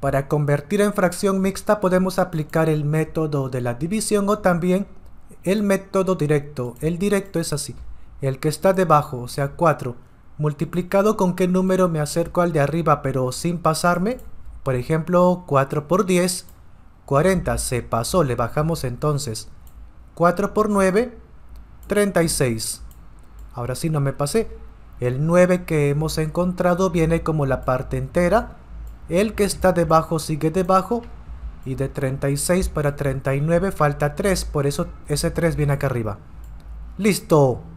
Para convertir en fracción mixta podemos aplicar el método de la división o también el método directo. El directo es así, el que está debajo, o sea 4, multiplicado con qué número me acerco al de arriba pero sin pasarme. Por ejemplo, 4 por 10, 40, se pasó, le bajamos entonces. 4 por 9, 36. Ahora sí no me pasé. El 9 que hemos encontrado viene como la parte entera el que está debajo sigue debajo. Y de 36 para 39 falta 3. Por eso ese 3 viene acá arriba. ¡Listo!